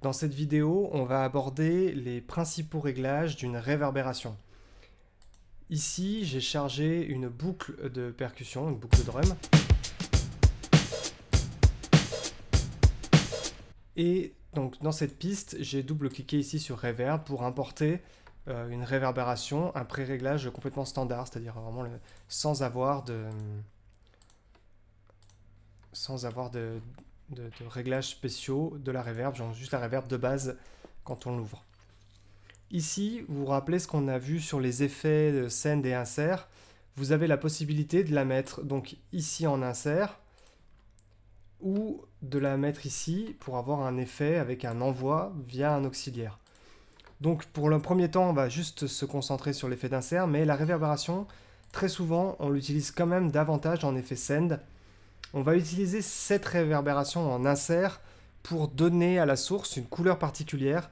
Dans cette vidéo, on va aborder les principaux réglages d'une réverbération. Ici, j'ai chargé une boucle de percussion, une boucle de drum. Et donc dans cette piste, j'ai double-cliqué ici sur Reverb pour importer euh, une réverbération, un pré-réglage complètement standard, c'est-à-dire vraiment sans avoir de sans avoir de, de, réglages spéciaux de la reverb, genre juste la reverb de base quand on l'ouvre. Ici, vous vous rappelez ce qu'on a vu sur les effets de et insert. Vous avez la possibilité de la mettre donc ici en insert ou de la mettre ici pour avoir un effet avec un envoi via un auxiliaire. Donc pour le premier temps, on va juste se concentrer sur l'effet d'insert, mais la réverbération, très souvent, on l'utilise quand même davantage en effet send, on va utiliser cette réverbération en insert pour donner à la source une couleur particulière,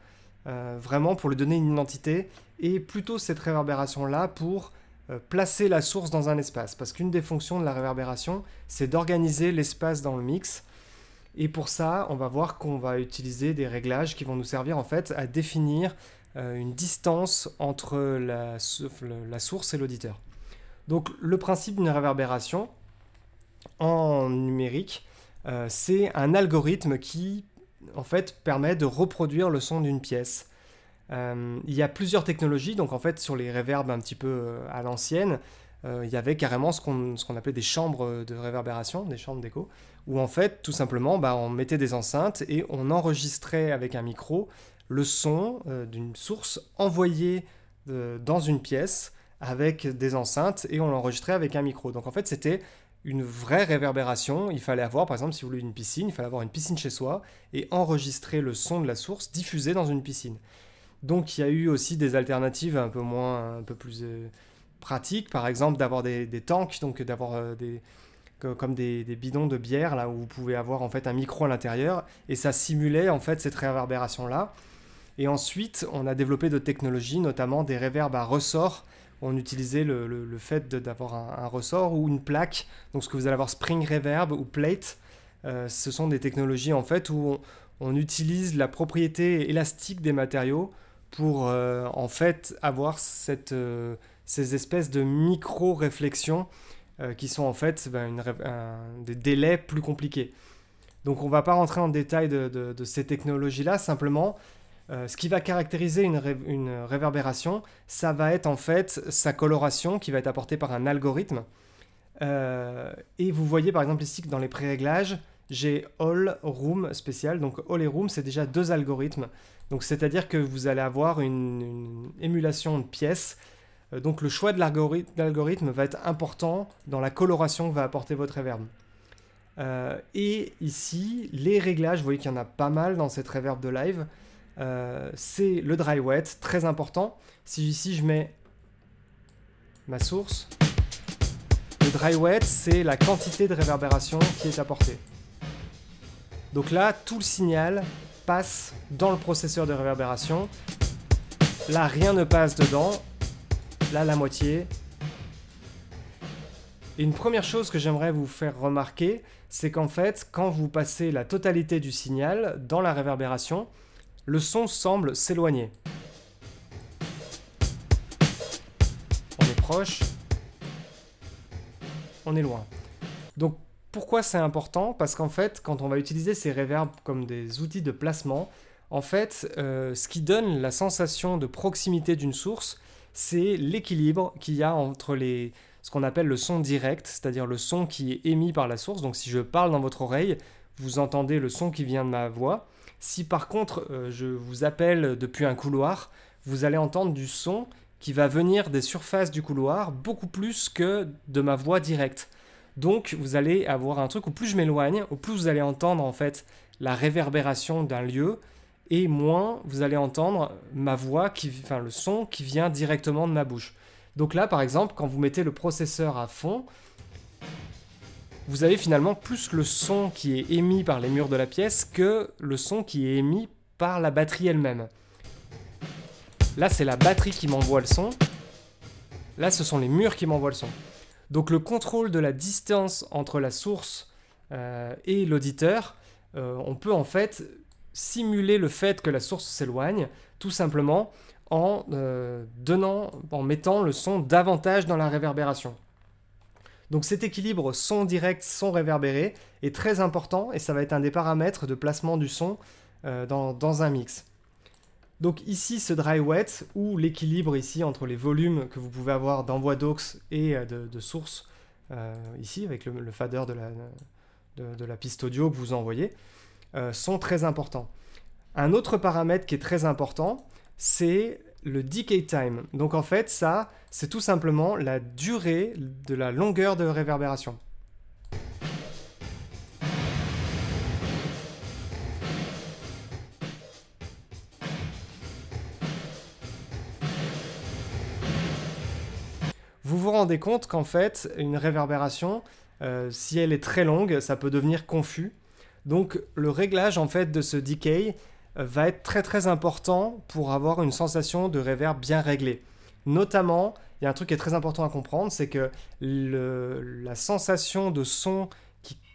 euh, vraiment pour lui donner une identité, et plutôt cette réverbération-là pour euh, placer la source dans un espace. Parce qu'une des fonctions de la réverbération, c'est d'organiser l'espace dans le mix. Et pour ça, on va voir qu'on va utiliser des réglages qui vont nous servir en fait à définir euh, une distance entre la source et l'auditeur. Donc le principe d'une réverbération, en numérique, euh, c'est un algorithme qui, en fait, permet de reproduire le son d'une pièce. Euh, il y a plusieurs technologies, donc en fait, sur les réverbes un petit peu euh, à l'ancienne, il y avait carrément ce qu'on appelait des chambres de réverbération, des chambres d'écho, où en fait, tout simplement, bah, on mettait des enceintes et on enregistrait avec un micro le son d'une source envoyée dans une pièce avec des enceintes et on l'enregistrait avec un micro. Donc en fait, c'était une vraie réverbération. Il fallait avoir, par exemple, si vous voulez une piscine, il fallait avoir une piscine chez soi et enregistrer le son de la source diffusé dans une piscine. Donc il y a eu aussi des alternatives un peu moins, un peu plus euh, pratiques, par exemple d'avoir des, tanks, donc d'avoir euh, comme des, bidons de bière là où vous pouvez avoir en fait un micro à l'intérieur et ça simulait en fait cette réverbération là. Et ensuite, on a développé de technologies, notamment des réverbes à ressort on utilisait le, fait d'avoir un, ressort ou une plaque. Donc ce que vous allez avoir Spring Reverb ou Plate, euh, ce sont des technologies en fait où on, utilise la propriété élastique des matériaux pour euh, en fait avoir cette, euh, ces espèces de micro-réflexions qui sont en fait ben, des délais plus compliqués. Donc on ne va pas rentrer en détail de ces technologies-là, simplement euh, ce qui va caractériser une, réverbération, ça va être en fait sa coloration qui va être apportée par un algorithme. Euh, et vous voyez par exemple ici que dans les pré-réglages, j'ai All Room spécial. Donc All et Room, c'est déjà deux algorithmes. Donc c'est-à-dire que vous allez avoir une, émulation de pièces. Euh, donc le choix de l'algorithme va être important dans la coloration que va apporter votre reverb. et ici, les réglages, vous voyez qu'il y en a pas mal dans cette reverb de live. Euh, c'est le dry wet, très important. Si ici je mets ma source, le dry wet, c'est la quantité de réverbération qui est apportée. Donc là, tout le signal passe dans le processeur de réverbération. Là, rien ne passe dedans. Là, la moitié. une première chose que j'aimerais vous faire remarquer, c'est qu'en fait, quand vous passez la totalité du signal dans la réverbération, le son semble s'éloigner. On est proche, on est loin. Donc pourquoi c'est important Parce qu'en fait, quand on va utiliser ces reverbs comme des outils de placement, en fait, euh, ce qui donne la sensation de proximité d'une source, c'est l'équilibre qu'il y a entre les, ce qu'on appelle le son direct, c'est-à-dire le son qui est émis par la source. Donc si je parle dans votre oreille, vous entendez le son qui vient de ma voix. Si par contre euh, je vous appelle depuis un couloir, vous allez entendre du son qui va venir des surfaces du couloir beaucoup plus que de ma voix directe. Donc vous allez avoir un truc où plus je m'éloigne, au plus vous allez entendre en fait la réverbération d'un lieu et moins vous allez entendre ma voix, qui, enfin le son qui vient directement de ma bouche. Donc là par exemple quand vous mettez le processeur à fond, vous avez finalement plus le son qui est émis par les murs de la pièce que le son qui est émis par la batterie elle-même. Là, c'est la batterie qui m'envoie le son. Là, ce sont les murs qui m'envoient le son. Donc le contrôle de la distance entre la source euh, et l'auditeur, euh, on peut en fait simuler le fait que la source s'éloigne, tout simplement en, euh, donnant, en mettant le son davantage dans la réverbération. Donc cet équilibre son direct, son réverbéré est très important et ça va être un des paramètres de placement du son euh, dans, un mix. Donc ici ce dry wet ou l'équilibre ici entre les volumes que vous pouvez avoir d'envoi d'aux et euh, de, source euh, ici avec le, fader de la, piste audio que vous envoyez sont très importants. Un autre paramètre qui est très important c'est le decay time. Donc en fait, ça, c'est tout simplement la durée de la longueur de réverbération. Vous vous rendez compte qu'en fait, une réverbération, euh, si elle est très longue, ça peut devenir confus. Donc le réglage en fait de ce decay, va être très très important pour avoir une sensation de réverb bien réglée. Notamment, il y a un truc qui est très important à comprendre, c'est que la sensation de son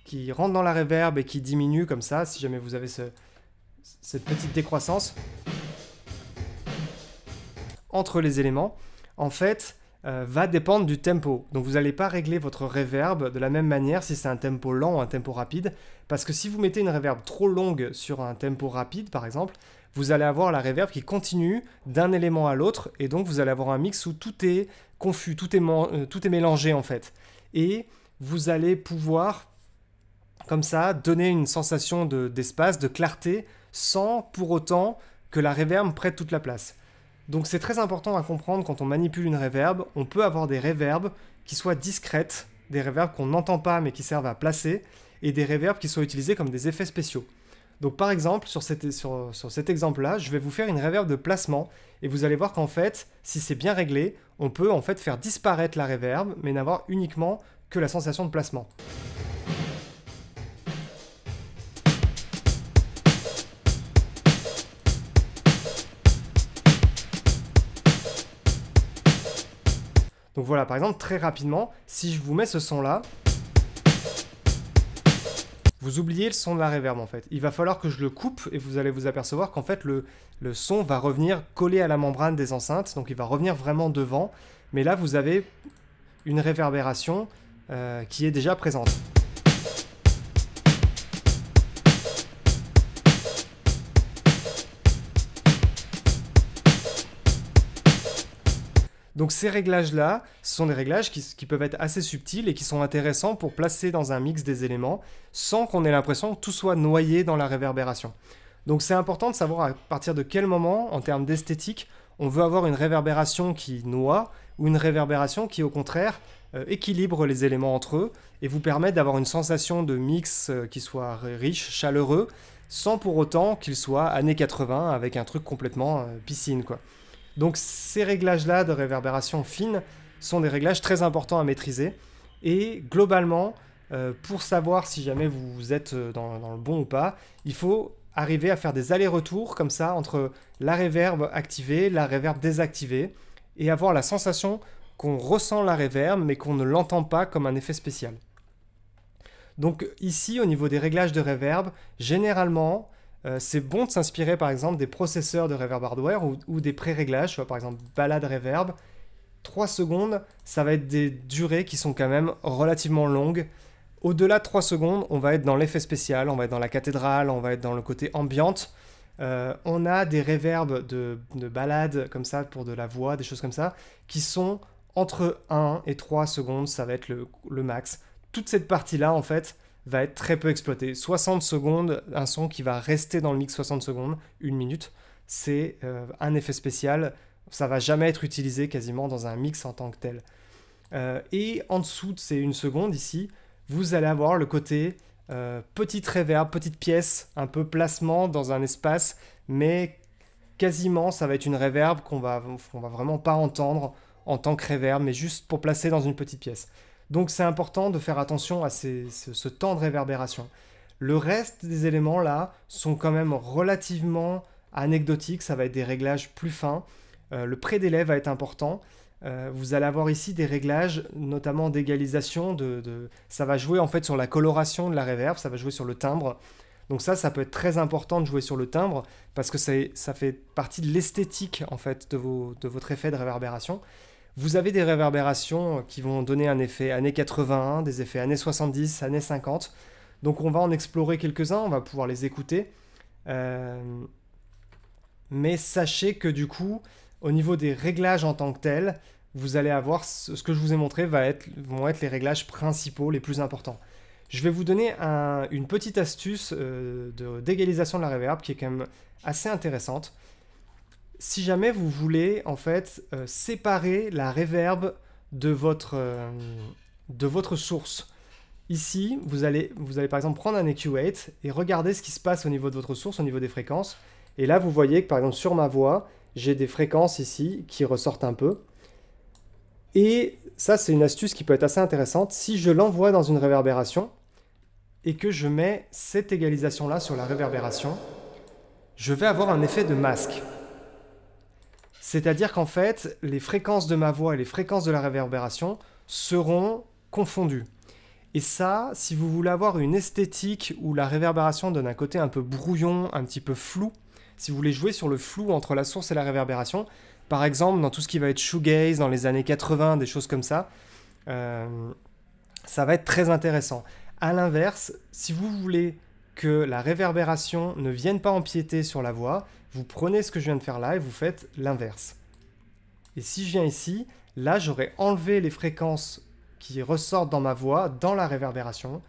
qui, rentre dans la réverb et qui diminue comme ça, si jamais vous avez cette petite décroissance entre les éléments, en fait, euh, va dépendre du tempo. Donc vous n'allez pas régler votre reverb de la même manière si c'est un tempo lent ou un tempo rapide, parce que si vous mettez une reverb trop longue sur un tempo rapide par exemple, vous allez avoir la reverb qui continue d'un élément à l'autre, et donc vous allez avoir un mix où tout est confus, tout est, euh, mélangé en fait. Et vous allez pouvoir comme ça donner une sensation d'espace, de, clarté, sans pour autant que la reverb prête toute la place. Donc c'est très important à comprendre quand on manipule une reverb, on peut avoir des réverbes qui soient discrètes, des réverbes qu'on n'entend pas mais qui servent à placer, et des réverbes qui soient utilisés comme des effets spéciaux. Donc par exemple, sur, sur cet exemple-là, je vais vous faire une reverb de placement, et vous allez voir qu'en fait, si c'est bien réglé, on peut en fait faire disparaître la reverb, mais n'avoir uniquement que la sensation de placement. Donc voilà, par exemple, très rapidement, si je vous mets ce son-là, vous oubliez le son de la réverb en fait. Il va falloir que je le coupe et vous allez vous apercevoir qu'en fait le, son va revenir collé à la membrane des enceintes, donc il va revenir vraiment devant. Mais là vous avez une réverbération euh, qui est déjà présente. Donc ces réglages-là, ce sont des réglages qui, peuvent être assez subtils et qui sont intéressants pour placer dans un mix des éléments sans qu'on ait l'impression que tout soit noyé dans la réverbération. Donc c'est important de savoir à partir de quel moment, en termes d'esthétique, on veut avoir une réverbération qui noie ou une réverbération qui au contraire euh, équilibre les éléments entre eux et vous permet d'avoir une sensation de mix euh, qui soit riche, chaleureux, sans pour autant qu'il soit années 80 avec un truc complètement euh, piscine quoi. Donc ces réglages-là de réverbération fine sont des réglages très importants à maîtriser. Et globalement, euh, pour savoir si jamais vous êtes euh, dans, le bon ou pas, il faut arriver à faire des allers-retours comme ça entre la réverb activée, la réverb désactivée, et avoir la sensation qu'on ressent la réverb mais qu'on ne l'entend pas comme un effet spécial. Donc ici, au niveau des réglages de réverb, généralement, euh, c'est bon de s'inspirer par exemple des processeurs de reverb hardware ou, des pré-réglages, par exemple balade reverb. 3 secondes, ça va être des durées qui sont quand même relativement longues. Au-delà de 3 secondes, on va être dans l'effet spécial, on va être dans la cathédrale, on va être dans le côté ambiante. Euh, on a des réverbes de, balade comme ça pour de la voix, des choses comme ça, qui sont entre 1 et 3 secondes, ça va être le max. Toute cette partie-là, en fait, va être très peu exploité. 60 secondes, un son qui va rester dans le mix 60 secondes, une minute, c'est euh, un effet spécial, ça va jamais être utilisé quasiment dans un mix en tant que tel. Euh, et en dessous de ces une seconde ici, vous allez avoir le côté euh, petite réverb, petite pièce, un peu placement dans un espace, mais quasiment ça va être une réverb qu'on va, va vraiment pas entendre en tant que réverb, mais juste pour placer dans une petite pièce. Donc c'est important de faire attention à ce, temps de réverbération. Le reste des éléments là sont quand même relativement anecdotiques, ça va être des réglages plus fins. Euh, le le prédélai va être important. Euh, vous allez avoir ici des réglages, notamment d'égalisation, ça va jouer en fait sur la coloration de la réverb, ça va jouer sur le timbre. Donc ça, ça peut être très important de jouer sur le timbre parce que ça fait partie de l'esthétique en fait de votre effet de réverbération vous avez des réverbérations qui vont donner un effet années 80, des effets années 70, années 50. Donc on va en explorer quelques-uns, on va pouvoir les écouter. Euh, mais sachez que du coup, au niveau des réglages en tant que tels, vous allez avoir ce que je vous ai montré va être, vont être les réglages principaux, les plus importants. Je vais vous donner une petite astuce euh, de d'égalisation de, la réverb qui est quand même assez intéressante si jamais vous voulez en fait euh, séparer la réverbe de votre, euh, de votre source. Ici, vous allez, vous allez par exemple prendre un EQ8 et regarder ce qui se passe au niveau de votre source, au niveau des fréquences. Et là, vous voyez que par exemple sur ma voix, j'ai des fréquences ici qui ressortent un peu. Et ça, c'est une astuce qui peut être assez intéressante. Si je l'envoie dans une réverbération et que je mets cette égalisation-là sur la réverbération, je vais avoir un effet de masque. C'est-à-dire qu'en fait, les fréquences de ma voix et les fréquences de la réverbération seront confondues. Et ça, si vous voulez avoir une esthétique où la réverbération donne un côté un peu brouillon, un petit peu flou, si vous voulez jouer sur le flou entre la source et la réverbération, par exemple dans tout ce qui va être shoegaze dans les années 80, des choses comme ça, euh, ça va être très intéressant. A l'inverse, si vous voulez la réverbération ne vienne pas empiéter sur la voix, vous prenez ce que je viens de faire là et vous faites l'inverse. Et si je viens ici, là j'aurais enlevé les fréquences qui ressortent dans ma voix dans la réverbération.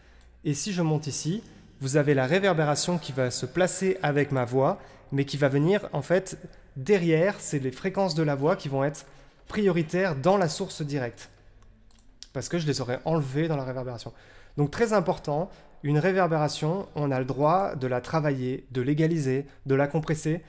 Et si je monte ici, vous avez la réverbération qui va se placer avec ma voix, mais qui va venir en fait derrière, c'est les fréquences de la voix qui vont être prioritaires dans la source directe. Parce que je les aurais enlevées dans la réverbération. Donc très important, une réverbération, on a le droit de la travailler, de l'égaliser, de la compresser.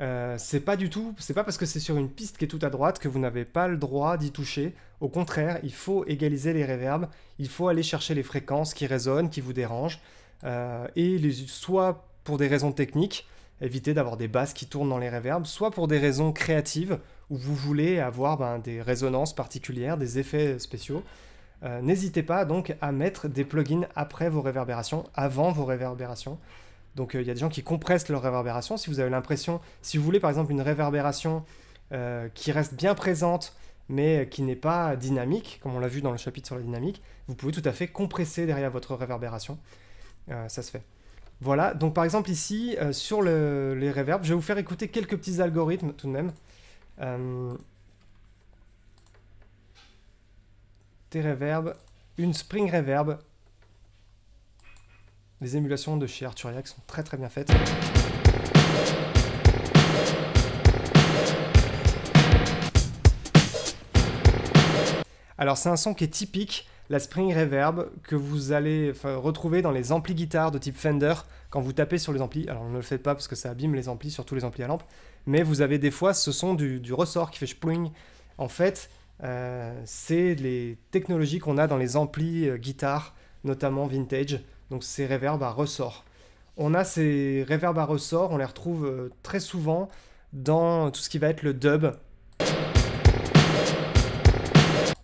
Euh, c'est pas du tout, c'est pas parce que c'est sur une piste qui est tout à droite que vous n'avez pas le droit d'y toucher. Au contraire, il faut égaliser les réverbes, il faut aller chercher les fréquences qui résonnent, qui vous dérangent, euh, et les, soit pour des raisons techniques, éviter d'avoir des basses qui tournent dans les réverbes, soit pour des raisons créatives où vous voulez avoir ben, des résonances particulières, des effets spéciaux. Euh, n'hésitez pas donc à mettre des plugins après vos réverbérations, avant vos réverbérations. Donc euh, il y a des gens qui compressent leurs réverbérations. Si vous avez l'impression, si vous voulez par exemple une réverbération euh, qui reste bien présente, mais qui n'est pas dynamique, comme on l'a vu dans le chapitre sur la dynamique, vous pouvez tout à fait compresser derrière votre réverbération. ça se fait. Voilà, donc par exemple ici, sur les reverbs, je vais vous faire écouter quelques petits algorithmes tout de même. des une spring reverb. Les émulations de chez qui sont très très bien faites. Alors c'est un son qui est typique, la spring reverb, que vous allez retrouver dans les amplis guitares de type Fender quand vous tapez sur les amplis. Alors ne le faites pas parce que ça abîme les amplis, surtout les amplis à lampe. Mais vous avez des fois ce son du, du ressort qui fait spring. En fait, euh, c'est les technologies qu'on a dans les amplis euh, guitare, notamment vintage, donc ces réverbes à ressort. On a ces réverbes à ressort, on les retrouve euh, très souvent dans tout ce qui va être le dub.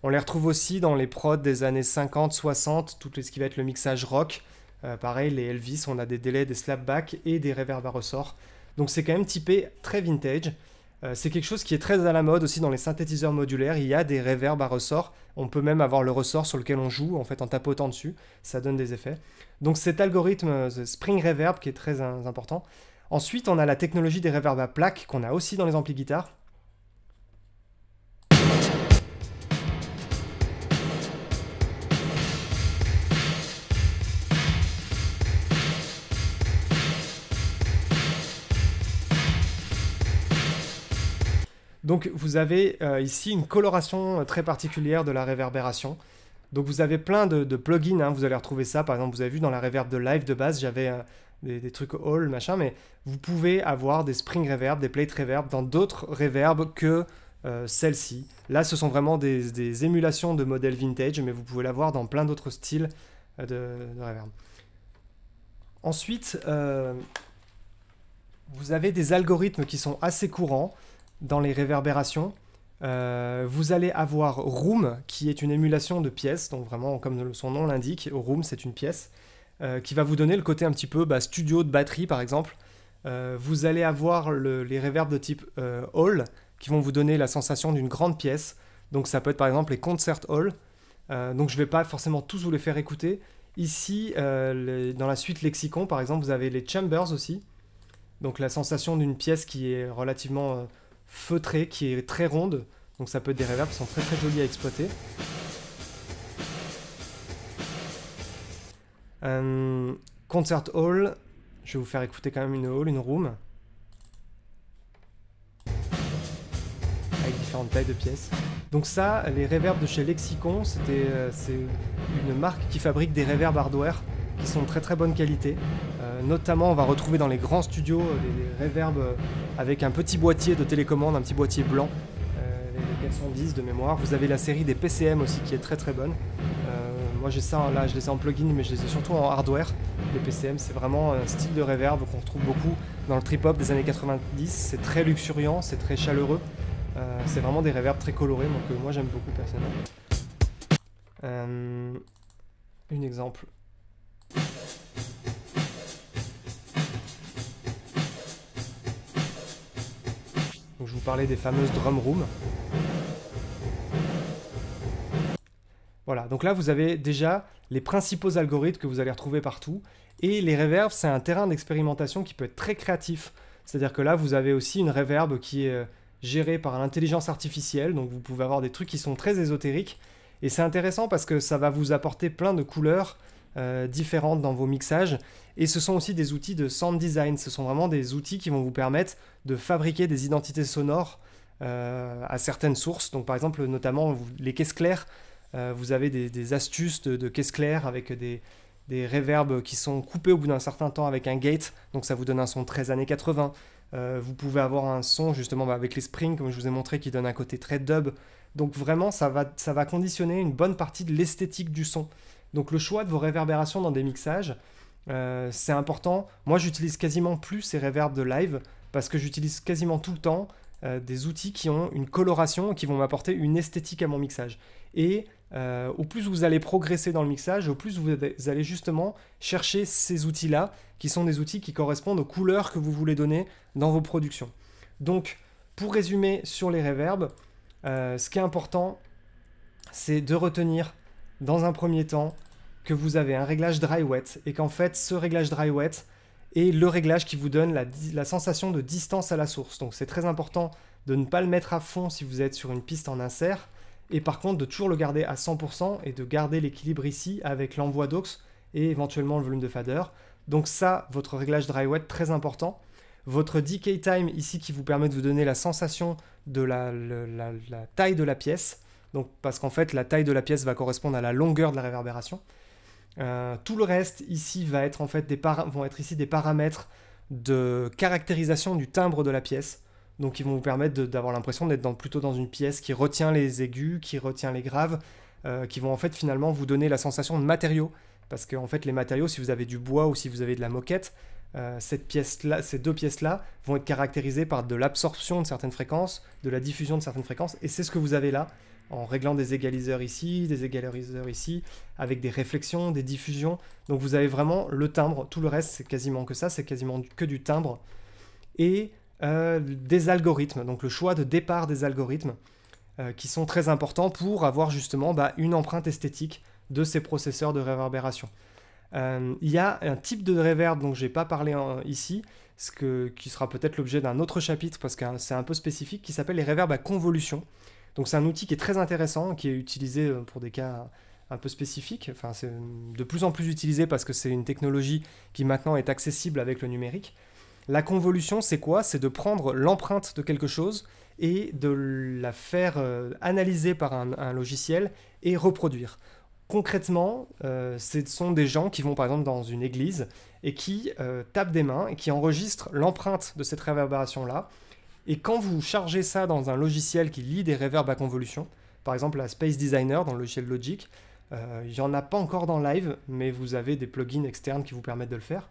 On les retrouve aussi dans les prods des années 50, 60, tout ce qui va être le mixage rock. pareil, les Elvis, on a des délais, des slapbacks et des réverbes à ressort. Donc c'est quand même typé très vintage. Euh, c'est quelque chose qui est très à la mode aussi dans les synthétiseurs modulaires. Il y a des reverbs à ressort. On peut même avoir le ressort sur lequel on joue en fait en tapotant dessus. Ça donne des effets. Donc cet algorithme euh, Spring Reverb qui est très important. Ensuite, on a la technologie des reverbs à plaques qu'on a aussi dans les amplis guitares. Donc vous avez euh, ici une coloration euh, très particulière de la réverbération. Donc vous avez plein de, plugins, hein. vous allez retrouver ça. Par exemple, vous avez vu dans la reverb de live de base, j'avais euh, des, trucs all, machin, mais vous pouvez avoir des spring reverb, des plate reverb dans d'autres reverbs que celle-ci. Là, ce sont vraiment des, émulations de modèles vintage, mais vous pouvez l'avoir dans plein d'autres styles de, de, reverb. Ensuite, vous avez des algorithmes qui sont assez courants dans les réverbérations. Euh, vous allez avoir Room, qui est une émulation de pièces, donc vraiment comme son nom l'indique, Room c'est une pièce, euh, qui va vous donner le côté un petit peu bah, studio de batterie par exemple. Euh, vous allez avoir les réverbes de type Hall, qui vont vous donner la sensation d'une grande pièce. Donc ça peut être par exemple les concert hall. donc je ne vais pas forcément tous vous les faire écouter. Ici, dans la suite lexicon par exemple, vous avez les chambers aussi. Donc la sensation d'une pièce qui est relativement feutré qui est très ronde. Donc ça peut être des reverbs qui sont très très jolis à exploiter. Euh, concert Hall, je vais vous faire écouter quand même une hall, une room. Avec différentes tailles de pièces. Donc ça, les reverbs de chez Lexicon, c'était euh, c'est une marque qui fabrique des reverbs hardware qui sont de très très bonne qualité. Euh, notamment, on va retrouver dans les grands studios des, euh, réverbes euh, avec un petit boîtier de télécommande, un petit boîtier blanc, les 410 de mémoire. Vous avez la série des PCM aussi qui est très très bonne. moi j'ai ça, là je les ai en plugin, mais je les ai surtout en hardware. Les PCM, c'est vraiment un style de reverb qu'on retrouve beaucoup dans le trip-hop des années 90. C'est très luxuriant, c'est très chaleureux. c'est vraiment des réverbes très colorés, donc moi j'aime beaucoup personnellement. un exemple. je vous parlais des fameuses drum rooms. Voilà, donc là vous avez déjà les principaux algorithmes que vous allez retrouver partout. Et les reverbs, c'est un terrain d'expérimentation qui peut être très créatif. C'est-à-dire que là, vous avez aussi une reverb qui est euh, gérée par l'intelligence artificielle, donc vous pouvez avoir des trucs qui sont très ésotériques. Et c'est intéressant parce que ça va vous apporter plein de couleurs, euh, différentes dans vos mixages. Et ce sont aussi des outils de sound design. Ce sont vraiment des outils qui vont vous permettre de fabriquer des identités sonores euh, à certaines sources. Donc par exemple, notamment les caisses claires. Euh, vous avez des, astuces de, caisses claires avec des, des qui sont coupés au bout d'un certain temps avec un gate. Donc ça vous donne un son très années 80. vous pouvez avoir un son justement bah, avec les springs, comme je vous ai montré, qui donne un côté très dub. Donc vraiment, ça va, ça va conditionner une bonne partie de l'esthétique du son. Donc le choix de vos réverbérations dans des mixages, euh, c'est important. Moi, j'utilise quasiment plus ces réverbes de live parce que j'utilise quasiment tout le temps euh, des outils qui ont une coloration qui vont m'apporter une esthétique à mon mixage. Et euh, au plus vous allez progresser dans le mixage, au plus vous allez justement chercher ces outils-là qui sont des outils qui correspondent aux couleurs que vous voulez donner dans vos productions. Donc, pour résumer sur les réverbes, ce qui est important, c'est de retenir dans un premier temps, que vous avez un réglage dry wet et qu'en fait ce réglage dry wet est le réglage qui vous donne la, sensation de distance à la source. Donc c'est très important de ne pas le mettre à fond si vous êtes sur une piste en insert et par contre de toujours le garder à 100% et de garder l'équilibre ici avec l'envoi d'aux et éventuellement le volume de fader. Donc ça, votre réglage dry wet très important. Votre decay time ici qui vous permet de vous donner la sensation de la taille de la pièce donc parce qu'en fait la taille de la pièce va correspondre à la longueur de la réverbération. Euh, tout le reste ici va être en fait des vont être ici des paramètres de caractérisation du timbre de la pièce. Donc ils vont vous permettre d'avoir l'impression d'être plutôt dans une pièce qui retient les aigus, qui retient les graves, euh, qui vont en fait finalement vous donner la sensation de matériaux. Parce que fait les matériaux, si vous avez du bois ou si vous avez de la moquette, euh, cette pièce -là, ces deux pièces-là vont être caractérisées par de l'absorption de certaines fréquences, de la diffusion de certaines fréquences, et c'est ce que vous avez là en réglant des égaliseurs ici, des égaliseurs ici, avec des réflexions, des diffusions. Donc vous avez vraiment le timbre, tout le reste c'est quasiment que ça, c'est quasiment que du timbre. Et euh, des algorithmes, donc le choix de départ des algorithmes, euh, qui sont très importants pour avoir justement bah, une empreinte esthétique de ces processeurs de réverbération. Euh, il y a un type de reverb dont je n'ai pas parlé ici, ce qui sera peut-être l'objet d'un autre chapitre parce que c'est un peu spécifique, qui s'appelle les reverbs à convolution. Donc c'est un outil qui est très intéressant, qui est utilisé euh, pour des cas un peu spécifiques. Enfin, c'est de plus en plus utilisé parce que c'est une technologie qui maintenant est accessible avec le numérique. La convolution, c'est quoi C'est de prendre l'empreinte de quelque chose et de la faire euh, analyser par un, logiciel et reproduire. Concrètement, euh, ce sont des gens qui vont par exemple dans une église et qui tapent des mains et qui enregistrent l'empreinte de cette réverbération-là et quand vous chargez ça dans un logiciel qui lit des reverbs à convolution, par exemple la Space Designer dans le logiciel Logic, euh, il n'y en a pas encore dans live, mais vous avez des plugins externes qui vous permettent de le faire.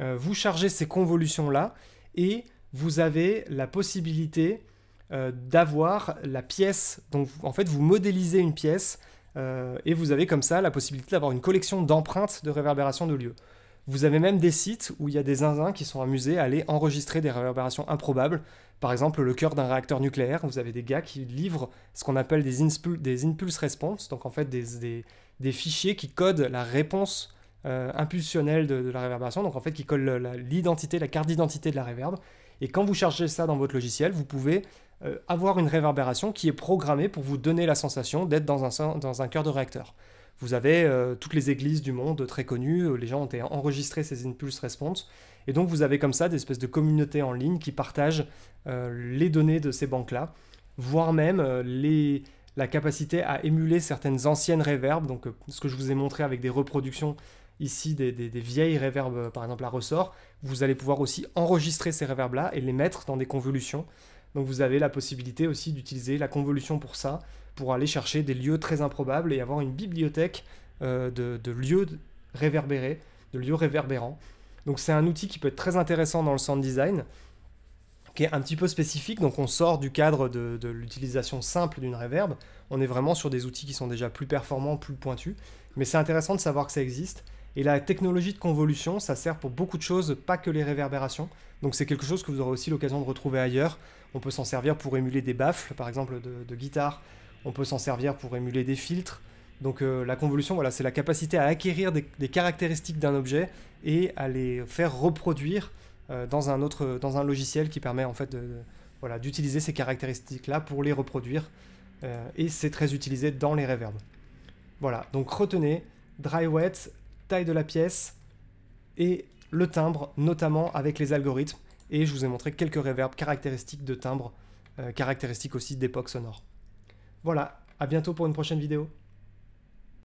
Euh, vous chargez ces convolutions-là et vous avez la possibilité euh, d'avoir la pièce. Donc en fait, vous modélisez une pièce et vous avez comme ça la possibilité d'avoir une collection d'empreintes de réverbération de lieu. Vous avez même des sites où il y a des zinzins qui sont amusés à aller enregistrer des réverbérations improbables. Par exemple, le cœur d'un réacteur nucléaire, vous avez des gars qui livrent ce qu'on appelle des, des impulse response, donc en fait des, fichiers qui codent la réponse euh, impulsionnelle de, la réverbération, donc en fait qui codent l'identité, la, carte d'identité de la réverbe. Et quand vous chargez ça dans votre logiciel, vous pouvez euh, avoir une réverbération qui est programmée pour vous donner la sensation d'être dans un, dans cœur de réacteur. Vous avez euh, toutes les églises du monde très connues, les gens ont enregistré ces impulse response et donc vous avez comme ça des espèces de communautés en ligne qui partagent euh, les données de ces banques-là, voire même euh, la capacité à émuler certaines anciennes réverbes, donc euh, ce que je vous ai montré avec des reproductions ici des, vieilles réverbes, par exemple à ressort, vous allez pouvoir aussi enregistrer ces réverbes-là et les mettre dans des convolutions. Donc vous avez la possibilité aussi d'utiliser la convolution pour ça, pour aller chercher des lieux très improbables et avoir une bibliothèque de, lieux réverbérés, de lieux réverbérants. Donc c'est un outil qui peut être très intéressant dans le sound design, qui est un petit peu spécifique, donc on sort du cadre de, l'utilisation simple d'une reverb, on est vraiment sur des outils qui sont déjà plus performants, plus pointus, mais c'est intéressant de savoir que ça existe. Et la technologie de convolution, ça sert pour beaucoup de choses, pas que les réverbérations. Donc c'est quelque chose que vous aurez aussi l'occasion de retrouver ailleurs. On peut s'en servir pour émuler des baffles, par exemple de guitare. On peut s'en servir pour émuler des filtres. Donc euh, la convolution, voilà, c'est la capacité à acquérir des, caractéristiques d'un objet et à les faire reproduire euh, dans un autre, dans un logiciel qui permet en fait voilà, d'utiliser ces caractéristiques-là pour les reproduire. Euh, et c'est très utilisé dans les reverbs. Voilà, donc retenez dry wet, taille de la pièce et le timbre, notamment avec les algorithmes. Et je vous ai montré quelques reverbs caractéristiques de timbre, caractéristiques aussi d'époque sonore. Voilà, à bientôt pour une prochaine vidéo.